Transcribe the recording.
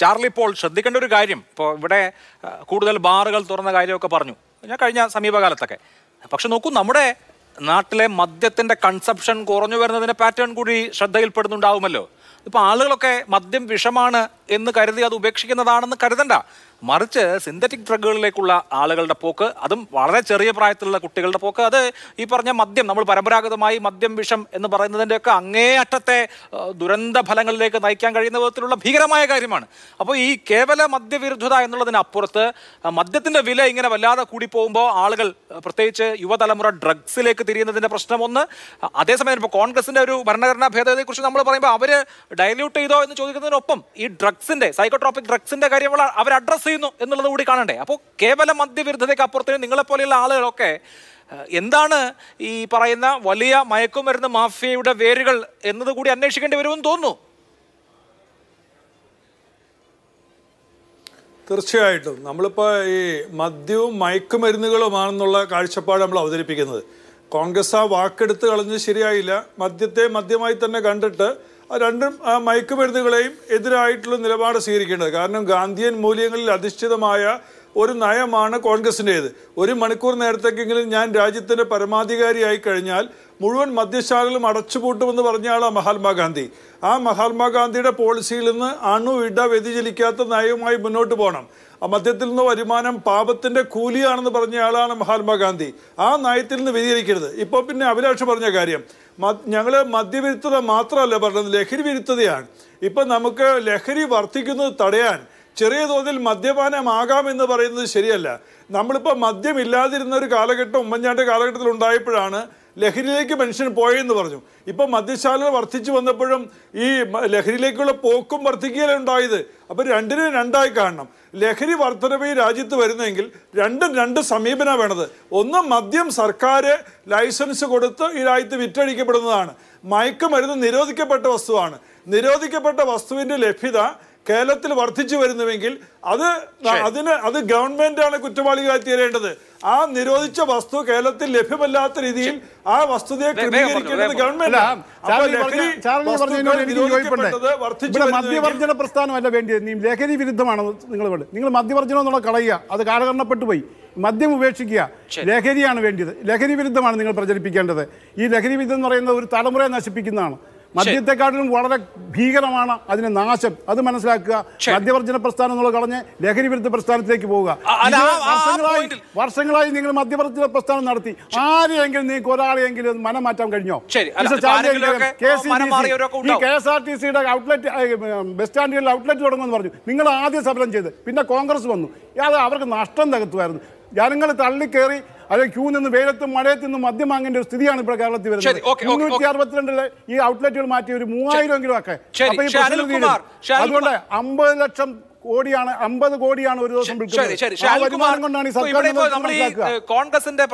Charlie Paul ശ്രദ്ധിക്കേണ്ട ഒരു കാര്യം ഇപ്പോൾ ഇവിടെ കൂടുതൽ ബാറുകൾ തുറന്ന കാര്യമൊക്കെ പറഞ്ഞു ഞാൻ കഴിഞ്ഞ സമീപകാലത്തൊക്കെ പക്ഷെ നോക്കൂ നമ്മുടെ നാട്ടിലെ മദ്യത്തിൻ്റെ കൺസപ്ഷൻ കുറഞ്ഞു വരുന്നതിൻ്റെ പാറ്റേൺ കൂടി ശ്രദ്ധയിൽപ്പെടുന്നുണ്ടാവുമല്ലോ ഇപ്പോൾ ആളുകളൊക്കെ മദ്യം വിഷമാണ് എന്ന് കരുതി അത് ഉപേക്ഷിക്കുന്നതാണെന്ന് കരുതണ്ട മറിച്ച് സിന്തറ്റിക് ഡ്രഗുകളിലേക്കുള്ള ആളുകളുടെ പോക്ക് അതും വളരെ ചെറിയ പ്രായത്തിലുള്ള കുട്ടികളുടെ പോക്ക് അത് ഈ പറഞ്ഞ മദ്യം നമ്മൾ പരമ്പരാഗതമായി മദ്യം വിഷം എന്ന് പറയുന്നതിൻ്റെയൊക്കെ അങ്ങേ അറ്റത്തെ ദുരന്ത ഫലങ്ങളിലേക്ക് നയിക്കാൻ കഴിയുന്ന വിധത്തിലുള്ള ഭീകരമായ കാര്യമാണ് അപ്പോൾ ഈ കേവല മദ്യവിരുദ്ധത എന്നുള്ളതിനപ്പുറത്ത് മദ്യത്തിൻ്റെ വില ഇങ്ങനെ വല്ലാതെ കൂടി പോകുമ്പോൾ ആളുകൾ പ്രത്യേകിച്ച് യുവതലമുറ ഡ്രഗ്സിലേക്ക് തിരിയുന്നതിൻ്റെ പ്രശ്നമൊന്ന് അതേസമയം ഇപ്പോൾ കോൺഗ്രസിൻ്റെ ഒരു ഭരണഘടനാ ഭേദഗതിയെക്കുറിച്ച് നമ്മൾ പറയുമ്പോൾ അവർ ഡയല്യൂട്ട് ചെയ്തോ എന്ന് ചോദിക്കുന്നതിനൊപ്പം ഈ ഡ്രഗ്സിൻ്റെ സൈക്കോട്രോപ്പിക് ഡ്രഗ്സിൻ്റെ കാര്യം അവർ അഡ്രസ്സ് ചെയ്യുന്നു എന്നുള്ളത് കൂടി കാണണ്ടേ അപ്പോൾ കേവലം മദ്യവിരുദ്ധതയ്ക്ക് അപ്പുറത്തിന് നിങ്ങളെപ്പോലെയുള്ള ആളുകളൊക്കെ എന്താണ് ഈ പറയുന്ന വലിയ മയക്കുമരുന്ന് മാഫിയയുടെ വേരുകൾ എന്നതുകൂടി അന്വേഷിക്കേണ്ടി വരുമെന്ന് തോന്നുന്നു തീർച്ചയായിട്ടും നമ്മളിപ്പോൾ ഈ മദ്യവും മയക്കുമരുന്നുകളുമാണെന്നുള്ള കാഴ്ചപ്പാട് നമ്മൾ അവതരിപ്പിക്കുന്നത് കോൺഗ്രസ് ആ വാക്കെടുത്ത് കളഞ്ഞ് ശരിയായില്ല മദ്യത്തെ മദ്യമായി തന്നെ കണ്ടിട്ട് രണ്ടും മയക്കുമരുന്നുകളെയും എതിരായിട്ടുള്ള നിലപാട് സ്വീകരിക്കേണ്ടത് കാരണം ഗാന്ധിയൻ മൂല്യങ്ങളിൽ അധിഷ്ഠിതമായ ഒരു നയമാണ് കോൺഗ്രസിൻ്റേത് ഒരു മണിക്കൂർ നേരത്തേക്കെങ്കിലും ഞാൻ രാജ്യത്തിൻ്റെ പരമാധികാരിയായി കഴിഞ്ഞാൽ മുഴുവൻ മദ്യശാലകളും അടച്ചുപൂട്ടുമെന്ന് പറഞ്ഞ ആളാണ് മഹാത്മാഗാന്ധി ആ മഹാത്മാഗാന്ധിയുടെ പോളിസിയിൽ നിന്ന് അണു ഇട വ്യതിചലിക്കാത്ത നയവുമായി മുന്നോട്ട് പോകണം മദ്യത്തിൽ നിന്ന് വരുമാനം പാപത്തിന്റെ കൂലിയാണെന്ന് പറഞ്ഞ ആളാണ് മഹാത്മാഗാന്ധി ആ നയത്തിൽ നിന്ന് വ്യതിചലിക്കരുത് ഇപ്പോൾ പിന്നെ അഭിലാഷ് പറഞ്ഞ കാര്യം ഞങ്ങൾ മദ്യവിരുദ്ധത മാത്രമല്ല പറഞ്ഞത് ലഹരി വിരുദ്ധതയാണ് ഇപ്പം നമുക്ക് ലഹരി വർദ്ധിക്കുന്നത് തടയാൻ ചെറിയ തോതിൽ മദ്യപാനമാകാം എന്ന് പറയുന്നത് ശരിയല്ല നമ്മളിപ്പോൾ മദ്യം ഇല്ലാതിരുന്ന ഒരു കാലഘട്ടം ഉമ്മൻചാണ്ടി കാലഘട്ടത്തിൽ ഉണ്ടായപ്പോഴാണ് ലഹരിയിലേക്ക് മനുഷ്യൻ പോയെന്ന് പറഞ്ഞു ഇപ്പം മദ്യശാലകൾ വർദ്ധിച്ചു വന്നപ്പോഴും ഈ ലഹരിയിലേക്കുള്ള പോക്കും വർദ്ധിക്കുകയല്ലേ ഉണ്ടായത് അപ്പോൾ രണ്ടിനും രണ്ടായി കാണണം ലഹരി വർധനവ് ഈ രാജ്യത്ത് വരുന്നെങ്കിൽ രണ്ടും രണ്ട് സമീപന വേണത് ഒന്ന് മദ്യം സർക്കാർ ലൈസൻസ് കൊടുത്ത് ഈ രാജ്യത്ത് വിറ്റഴിക്കപ്പെടുന്നതാണ് മയക്കുമരുന്ന് നിരോധിക്കപ്പെട്ട വസ്തുവാണ് നിരോധിക്കപ്പെട്ട വസ്തുവിൻ്റെ ലഭ്യത കേരളത്തിൽ വർദ്ധിച്ചു വരുന്നുവെങ്കിൽ അത് അതിന് അത് ഗവൺമെന്റാണ് കുറ്റവാളികളായി തീരേണ്ടത് ആ നിരോധിച്ച വസ്തു കേരളത്തിൽ ലഭ്യമല്ലാത്ത രീതിയിൽ ആ വസ്തുതയെ ക്രമീകരിക്കേണ്ടത് ഗവൺമെന്റ് മദ്യവർജന പ്രസ്ഥാനമല്ല വേണ്ടിയത് നീ ലഹരി വിരുദ്ധമാണ് നിങ്ങൾ നിങ്ങൾ മദ്യവർജനം എന്നുള്ള കളയുക അത് കാലഘട്ടപ്പെട്ടു പോയി മദ്യം ഉപേക്ഷിക്കുക ലഹരിയാണ് വേണ്ടിയത് ലഹരി വിരുദ്ധമാണ് നിങ്ങൾ പ്രചരിപ്പിക്കേണ്ടത് ഈ ലഹരി വിരുദ്ധം എന്ന് പറയുന്നത് ഒരു തലമുറയെ നശിപ്പിക്കുന്നതാണ് മദ്യത്തെക്കാട്ടിലും വളരെ ഭീകരമാണ് അതിന് നാശം അത് മനസ്സിലാക്കുക മദ്യവർജന പ്രസ്ഥാനം എന്നുള്ള കളഞ്ഞ് ലഹരി വിരുദ്ധ പ്രസ്ഥാനത്തിലേക്ക് പോവുക വർഷങ്ങളായി വർഷങ്ങളായി നിങ്ങൾ മദ്യവർജന പ്രസ്ഥാനം നടത്തി ആരെയെങ്കിലും നിങ്ങൾക്ക് ഒരാളെയെങ്കിലും മനം മാറ്റാൻ കഴിഞ്ഞോ ഈ കെ എസ് ആർ ടി സിയുടെ ഔട്ട്ലെറ്റ് ബസ് സ്റ്റാൻഡുകളിൽ ഔട്ട്ലെറ്റ് തുടങ്ങുമെന്ന് പറഞ്ഞു നിങ്ങൾ ആദ്യം സഫലം ചെയ്ത് പിന്നെ കോൺഗ്രസ് വന്നു അത് അവർക്ക് നഷ്ടം തകർത്തുമായിരുന്നു ജനങ്ങൾ തള്ളിക്കേറി അല്ലെങ്കിൽ ക്യൂ നിന്ന് വെയിലത്തും മഴയത്ത് നിന്നും മദ്യം വാങ്ങേണ്ട ഒരു സ്ഥിതിയാണ് ഇപ്പോൾ കേരളത്തിൽ വരുന്നത് മുന്നൂറ്റി അറുപത്തിരണ്ടിലെ ഈ ഔട്ട്ലെറ്റുകൾ മാറ്റി ഒരു മൂവായിരം എങ്കിലും ഒക്കെ അപ്പൊ ഈ പ്രശ്നം അതുകൊണ്ട് അമ്പത് ലക്ഷം കോടിയാണ് അമ്പത് കോടിയാണ് ഒരു ദിവസം കൊണ്ടാണ് ഈ സർക്കാർ കോൺഗ്രസിന്റെ